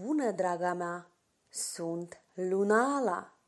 Bună, draga mea! Sunt Lunala!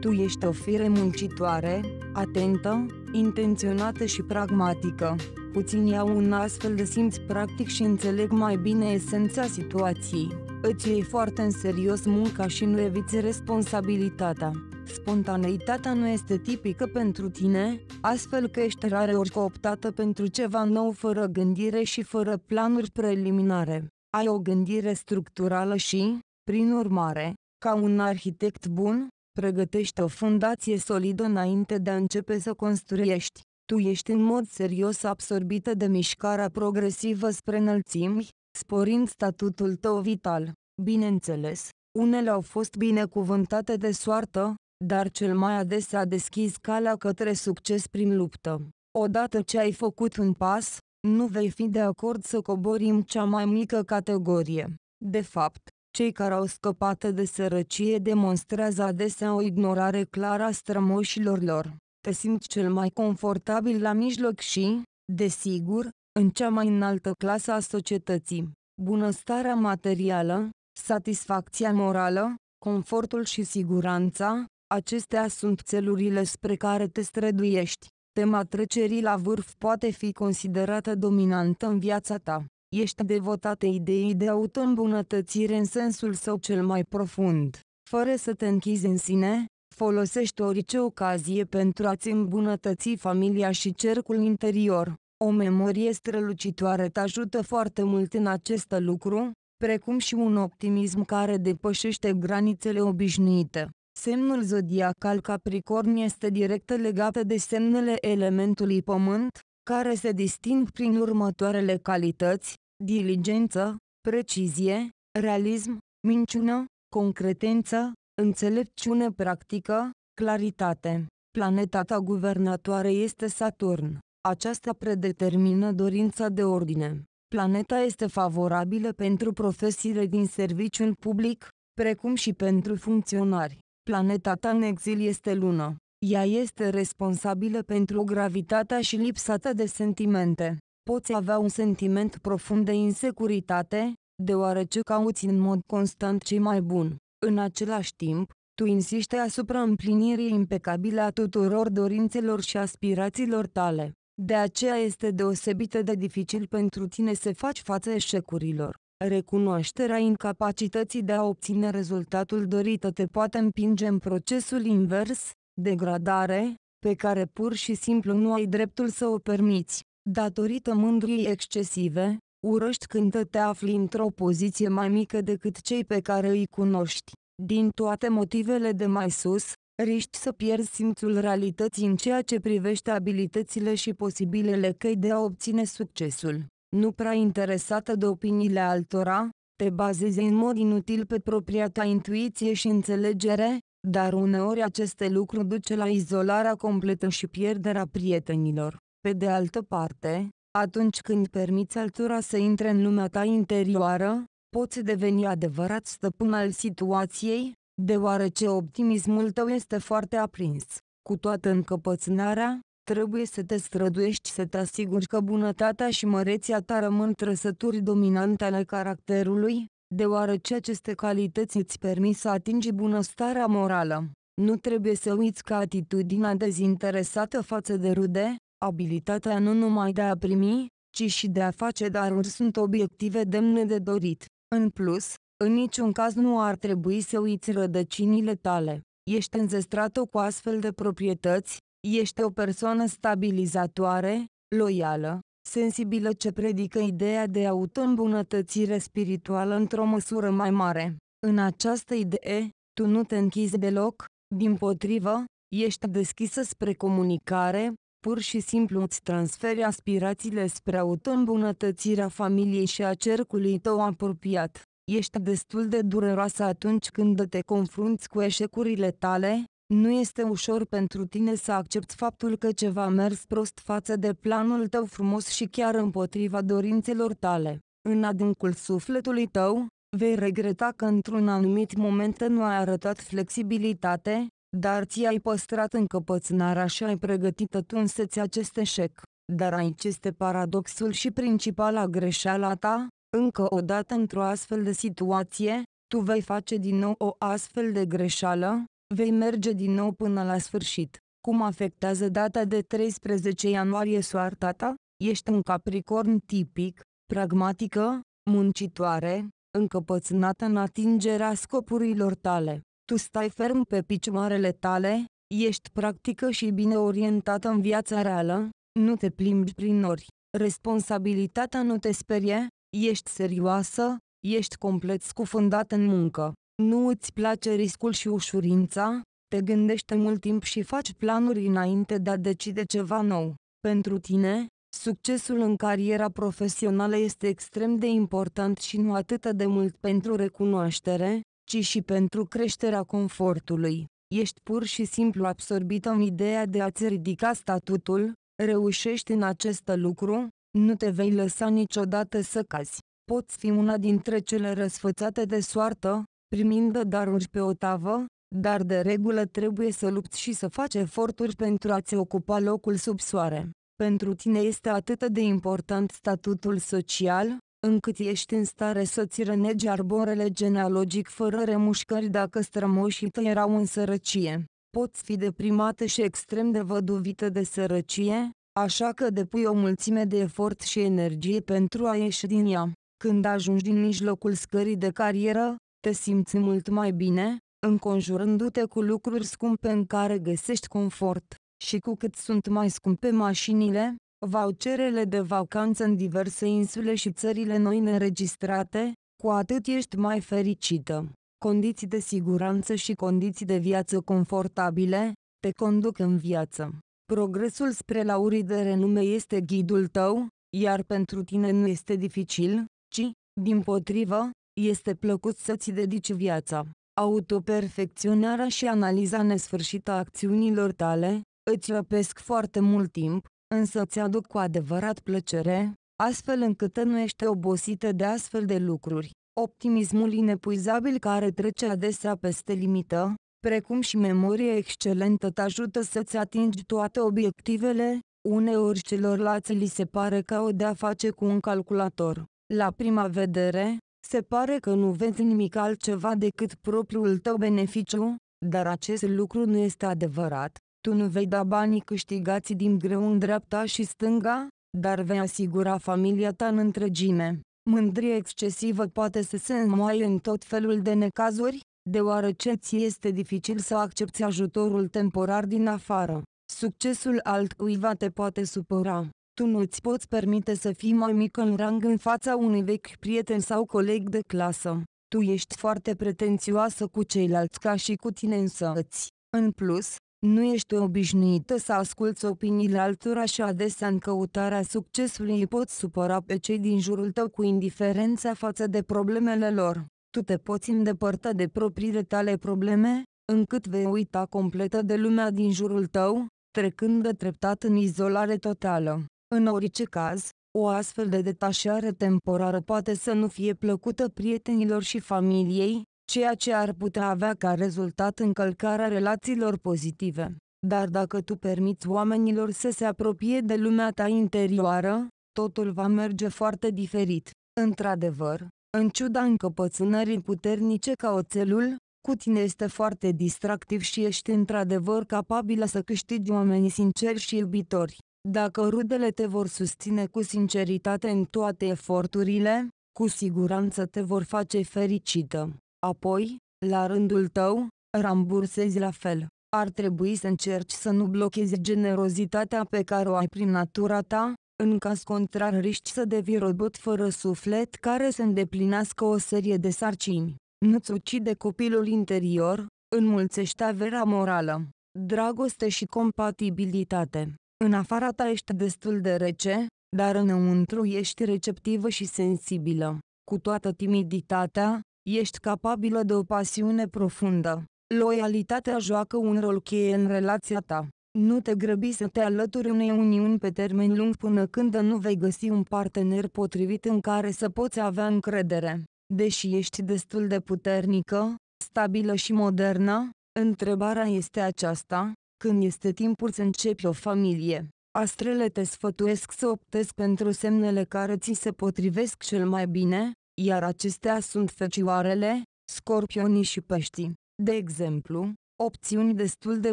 Tu ești o fire muncitoare, atentă, intenționată și pragmatică. Puțin iau un astfel de simț practic și înțeleg mai bine esența situației. Îți iei foarte în serios munca și nu eviți responsabilitatea. Spontaneitatea nu este tipică pentru tine, astfel că ești rareori cooptată pentru ceva nou fără gândire și fără planuri preliminare ai o gândire structurală și, prin urmare, ca un arhitect bun, pregătește o fundație solidă înainte de a începe să construiești. Tu ești în mod serios absorbită de mișcarea progresivă spre înălțimi, sporind statutul tău vital. Bineînțeles, unele au fost binecuvântate de soartă, dar cel mai adesea a deschis calea către succes prin luptă. Odată ce ai făcut un pas, nu vei fi de acord să coborim cea mai mică categorie. De fapt, cei care au scăpat de sărăcie demonstrează adesea o ignorare clară a strămoșilor lor. Te simți cel mai confortabil la mijloc și, desigur, în cea mai înaltă clasă a societății. Bunăstarea materială, satisfacția morală, confortul și siguranța, acestea sunt țelurile spre care te străduiești. Tema trecerii la vârf poate fi considerată dominantă în viața ta. Ești devotată ideii de auto-îmbunătățire în sensul său cel mai profund. Fără să te închizi în sine, folosești orice ocazie pentru a-ți îmbunătăți familia și cercul interior. O memorie strălucitoare te ajută foarte mult în acest lucru, precum și un optimism care depășește granițele obișnuite. Semnul zodiacal Capricorn este direct legat de semnele elementului pământ, care se disting prin următoarele calități, diligență, precizie, realism, minciună, concretență, înțelepciune practică, claritate. Planeta ta guvernatoare este Saturn. Aceasta predetermină dorința de ordine. Planeta este favorabilă pentru profesiile din serviciul public, precum și pentru funcționari. Planeta ta în exil este Luna. Ea este responsabilă pentru gravitatea și lipsa ta de sentimente. Poți avea un sentiment profund de insecuritate, deoarece cauți în mod constant cei mai bun. În același timp, tu insiste asupra împlinirii impecabile a tuturor dorințelor și aspirațiilor tale. De aceea este deosebit de dificil pentru tine să faci față eșecurilor. Recunoașterea incapacității de a obține rezultatul dorit te poate împinge în procesul invers, degradare, pe care pur și simplu nu ai dreptul să o permiți. Datorită mândriei excesive, urăști când te afli într-o poziție mai mică decât cei pe care îi cunoști. Din toate motivele de mai sus, riști să pierzi simțul realității în ceea ce privește abilitățile și posibilele căi de a obține succesul nu prea interesată de opiniile altora, te bazezi în mod inutil pe propria ta intuiție și înțelegere, dar uneori aceste lucruri duce la izolarea completă și pierderea prietenilor. Pe de altă parte, atunci când permiți altora să intre în lumea ta interioară, poți deveni adevărat stăpân al situației, deoarece optimismul tău este foarte aprins. Cu toată încăpățânarea, Trebuie să te străduiești să te asiguri că bunătatea și măreția ta rămân trăsături dominante ale caracterului, deoarece aceste calități îți permit să atingi bunăstarea morală. Nu trebuie să uiți că atitudinea dezinteresată față de rude, abilitatea nu numai de a primi, ci și de a face daruri sunt obiective demne de dorit. În plus, în niciun caz nu ar trebui să uiți rădăcinile tale. Ești înzestrată cu astfel de proprietăți, Ești o persoană stabilizatoare, loială, sensibilă ce predică ideea de auto-îmbunătățire spirituală într-o măsură mai mare. În această idee, tu nu te închizi deloc, din potrivă, ești deschisă spre comunicare, pur și simplu îți transferi aspirațiile spre auto-îmbunătățirea familiei și a cercului tău apropiat. Ești destul de dureroasă atunci când te confrunți cu eșecurile tale, nu este ușor pentru tine să accepti faptul că ceva a mers prost față de planul tău frumos și chiar împotriva dorințelor tale. În adâncul sufletului tău, vei regreta că într-un anumit moment nu ai arătat flexibilitate, dar ți-ai păstrat încăpățânarea și ai pregătit atunci să-ți acest eșec. Dar aici este paradoxul și principala greșeală ta, încă o dată într-o astfel de situație, tu vei face din nou o astfel de greșeală, Vei merge din nou până la sfârșit. Cum afectează data de 13 ianuarie soarta ta? Ești un capricorn tipic, pragmatică, muncitoare, încăpățânată în atingerea scopurilor tale. Tu stai ferm pe picioarele tale, ești practică și bine orientată în viața reală, nu te plimbi prin nori. Responsabilitatea nu te sperie, ești serioasă, ești complet scufundat în muncă. Nu îți place riscul și ușurința? Te gândești mult timp și faci planuri înainte de a decide ceva nou. Pentru tine, succesul în cariera profesională este extrem de important și nu atât de mult pentru recunoaștere, ci și pentru creșterea confortului. Ești pur și simplu absorbită în ideea de a-ți ridica statutul, reușești în acest lucru, nu te vei lăsa niciodată să cazi. Poți fi una dintre cele răsfățate de soartă, primind daruri pe o tavă, dar de regulă trebuie să lupți și să faci eforturi pentru a-ți ocupa locul sub soare. Pentru tine este atât de important statutul social, încât ești în stare să-ți rănegi arborele genealogic fără remușcări dacă strămoșii tăi erau în sărăcie. Poți fi deprimată și extrem de văduvită de sărăcie, așa că depui o mulțime de efort și energie pentru a ieși din ea. Când ajungi din mijlocul scării de carieră, te simți mult mai bine, înconjurându-te cu lucruri scumpe în care găsești confort, și cu cât sunt mai scumpe mașinile, voucherele de vacanță în diverse insule și țările noi neregistrate, cu atât ești mai fericită. Condiții de siguranță și condiții de viață confortabile, te conduc în viață. Progresul spre laurii de renume este ghidul tău, iar pentru tine nu este dificil, ci, din potrivă, este plăcut să-ți dedici viața. Autoperfecționarea și analiza nesfârșită a acțiunilor tale, îți răpesc foarte mult timp, însă îți aduc cu adevărat plăcere, astfel încât nu ești obosită de astfel de lucruri. Optimismul inepuizabil care trece adesea peste limită, precum și memoria excelentă te ajută să-ți atingi toate obiectivele, uneori celorlalți li se pare ca o de-a face cu un calculator. La prima vedere, se pare că nu vezi nimic altceva decât propriul tău beneficiu, dar acest lucru nu este adevărat. Tu nu vei da banii câștigați din greu în dreapta și stânga, dar vei asigura familia ta în întregime. Mândria excesivă poate să se înmoaie în tot felul de necazuri, deoarece ți este dificil să accepti ajutorul temporar din afară. Succesul altcuiva te poate supăra, tu nu-ți poți permite să fii mai mic în rang în fața unui vechi prieten sau coleg de clasă. Tu ești foarte pretențioasă cu ceilalți ca și cu tine însăți. În plus, nu ești obișnuită să asculți opiniile altora și adesea în căutarea succesului îi poți supăra pe cei din jurul tău cu indiferența față de problemele lor. Tu te poți îndepărta de propriile tale probleme, încât vei uita completă de lumea din jurul tău, trecând de treptat în izolare totală. În orice caz, o astfel de detașare temporară poate să nu fie plăcută prietenilor și familiei, ceea ce ar putea avea ca rezultat încălcarea relațiilor pozitive. Dar dacă tu permiți oamenilor să se apropie de lumea ta interioară, totul va merge foarte diferit. Într-adevăr, în ciuda încăpățânării puternice ca oțelul, cu tine este foarte distractiv și ești într-adevăr capabilă să câștigi oamenii sinceri și iubitori. Dacă rudele te vor susține cu sinceritate în toate eforturile, cu siguranță te vor face fericită. Apoi, la rândul tău, rambursezi la fel. Ar trebui să încerci să nu blochezi generozitatea pe care o ai prin natura ta, în caz contrar riști să devii robot fără suflet care să îndeplinească o serie de sarcini. Nu-ți ucide copilul interior, înmulțește averea morală, dragoste și compatibilitate. În afara ta ești destul de rece, dar înăuntru ești receptivă și sensibilă. Cu toată timiditatea, ești capabilă de o pasiune profundă. Loialitatea joacă un rol cheie în relația ta. Nu te grăbi să te alături unei uniuni pe termen lung până când nu vei găsi un partener potrivit în care să poți avea încredere. Deși ești destul de puternică, stabilă și modernă, întrebarea este aceasta, când este timpul să începi o familie. Astrele te sfătuiesc să optezi pentru semnele care ți se potrivesc cel mai bine, iar acestea sunt fecioarele, scorpionii și peștii. De exemplu, opțiuni destul de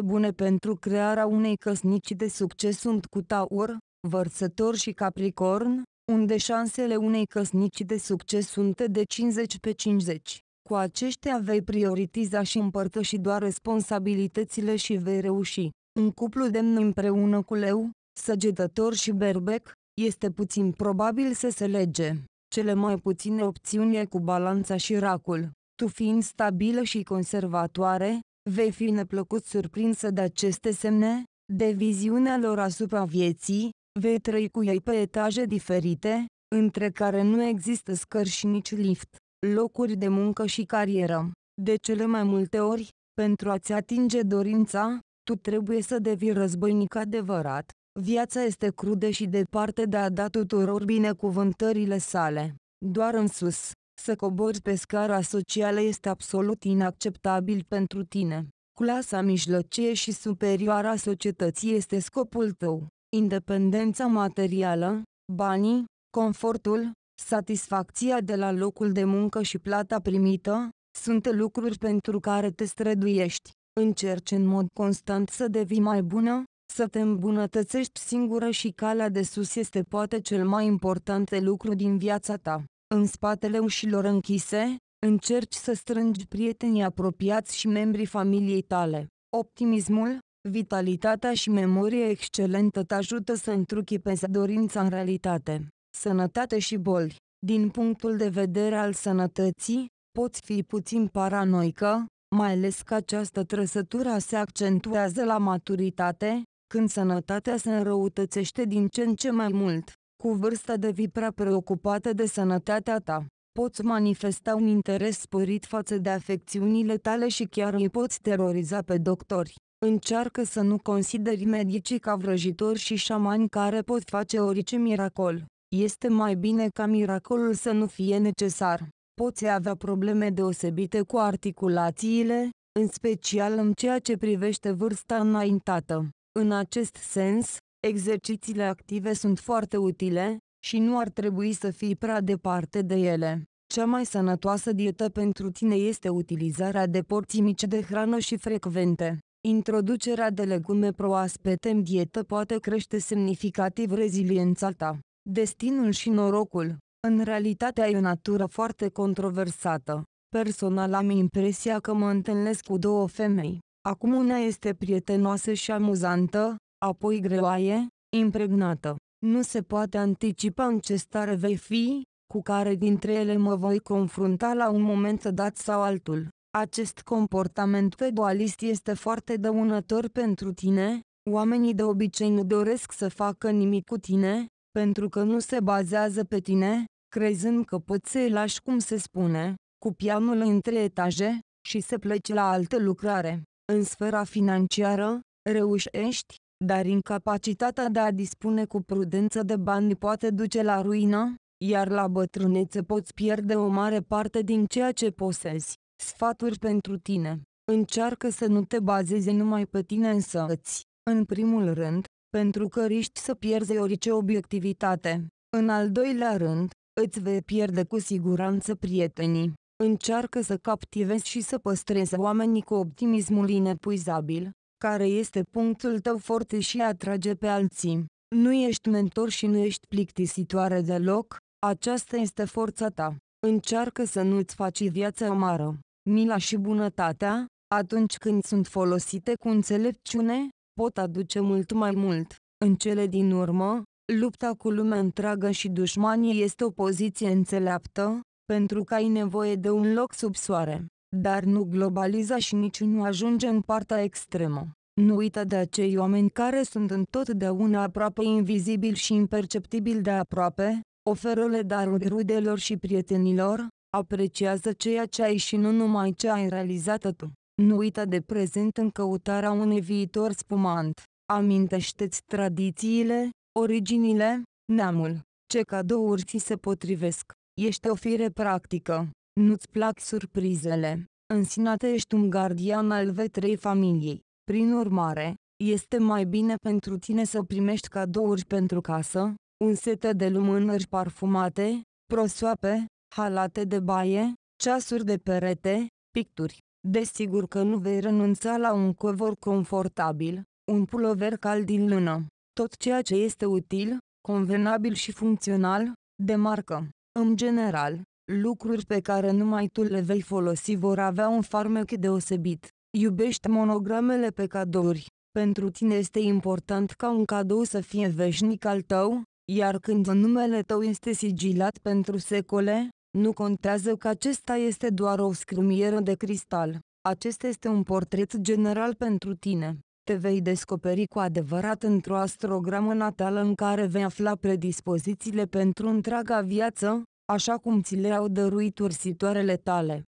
bune pentru crearea unei căsnici de succes sunt cu taur, vărsător și capricorn, unde șansele unei căsnici de succes sunt de 50 pe 50. Cu aceștia vei prioritiza și împărtăși doar responsabilitățile și vei reuși. Un cuplu demn împreună cu leu, săgetător și berbec, este puțin probabil să se lege. Cele mai puține opțiuni e cu balanța și racul. Tu fiind stabilă și conservatoare, vei fi neplăcut surprinsă de aceste semne, de viziunea lor asupra vieții, vei trăi cu ei pe etaje diferite, între care nu există scări și nici lift locuri de muncă și carieră. De cele mai multe ori, pentru a-ți atinge dorința, tu trebuie să devii războinic adevărat. Viața este crudă și departe de a da tuturor binecuvântările sale. Doar în sus, să cobori pe scara socială este absolut inacceptabil pentru tine. Clasa mijlocie și superioară a societății este scopul tău. Independența materială, banii, confortul, satisfacția de la locul de muncă și plata primită, sunt lucruri pentru care te străduiești. Încerci în mod constant să devii mai bună, să te îmbunătățești singură și calea de sus este poate cel mai important lucru din viața ta. În spatele ușilor închise, încerci să strângi prietenii apropiați și membrii familiei tale. Optimismul, vitalitatea și memoria excelentă te ajută să întruchipezi dorința în realitate. Sănătate și boli. Din punctul de vedere al sănătății, poți fi puțin paranoică, mai ales că această trăsătură se accentuează la maturitate, când sănătatea se înrăutățește din ce în ce mai mult. Cu vârsta devii prea preocupată de sănătatea ta. Poți manifesta un interes sporit față de afecțiunile tale și chiar îi poți teroriza pe doctori. Încearcă să nu consideri medicii ca vrăjitori și șamani care pot face orice miracol. Este mai bine ca miracolul să nu fie necesar. Poți avea probleme deosebite cu articulațiile, în special în ceea ce privește vârsta înaintată. În acest sens, exercițiile active sunt foarte utile și nu ar trebui să fii prea departe de ele. Cea mai sănătoasă dietă pentru tine este utilizarea de porții mici de hrană și frecvente. Introducerea de legume proaspete în dietă poate crește semnificativ reziliența ta. Destinul și norocul, în realitate ai o natură foarte controversată. Personal am impresia că mă întâlnesc cu două femei. Acum una este prietenoasă și amuzantă, apoi greoaie, impregnată. Nu se poate anticipa în ce stare vei fi, cu care dintre ele mă voi confrunta la un moment dat sau altul. Acest comportament dualist este foarte dăunător pentru tine, oamenii de obicei nu doresc să facă nimic cu tine, pentru că nu se bazează pe tine, crezând că poți să-i lași cum se spune, cu pianul între etaje, și să pleci la altă lucrare. În sfera financiară, reușești, dar incapacitatea de a dispune cu prudență de bani poate duce la ruină, iar la bătrânețe poți pierde o mare parte din ceea ce posezi. Sfaturi pentru tine. Încearcă să nu te bazezi numai pe tine însăți. În primul rând, pentru că riști să pierzi orice obiectivitate. În al doilea rând, îți vei pierde cu siguranță prietenii. Încearcă să captivezi și să păstrezi oamenii cu optimismul inepuizabil, care este punctul tău forte și atrage pe alții. Nu ești mentor și nu ești plictisitoare deloc, aceasta este forța ta. Încearcă să nu-ți faci viața amară. Mila și bunătatea, atunci când sunt folosite cu înțelepciune, pot aduce mult mai mult. În cele din urmă, lupta cu lumea întreagă și dușmanii este o poziție înțeleaptă, pentru că ai nevoie de un loc sub soare, dar nu globaliza și nici nu ajunge în partea extremă. Nu uita de acei oameni care sunt întotdeauna aproape invizibil și imperceptibil de aproape, oferă-le daruri rudelor și prietenilor, apreciază ceea ce ai și nu numai ce ai realizat tu. Nu uita de prezent în căutarea unui viitor spumant. Amintește-ți tradițiile, originile, neamul. Ce cadouri ți se potrivesc. Ești o fire practică. Nu-ți plac surprizele. În sinate ești un gardian al vetrei familiei. Prin urmare, este mai bine pentru tine să primești cadouri pentru casă, un set de lumânări parfumate, prosoape, halate de baie, ceasuri de perete, picturi. Desigur că nu vei renunța la un covor confortabil, un pulover cald din lână, tot ceea ce este util, convenabil și funcțional, de marcă. În general, lucruri pe care numai tu le vei folosi vor avea un farmec deosebit. Iubești monogramele pe cadouri. Pentru tine este important ca un cadou să fie veșnic al tău, iar când numele tău este sigilat pentru secole, nu contează că acesta este doar o scrumieră de cristal. Acesta este un portret general pentru tine. Te vei descoperi cu adevărat într-o astrogramă natală în care vei afla predispozițiile pentru întreaga viață, așa cum ți le-au dăruit ursitoarele tale.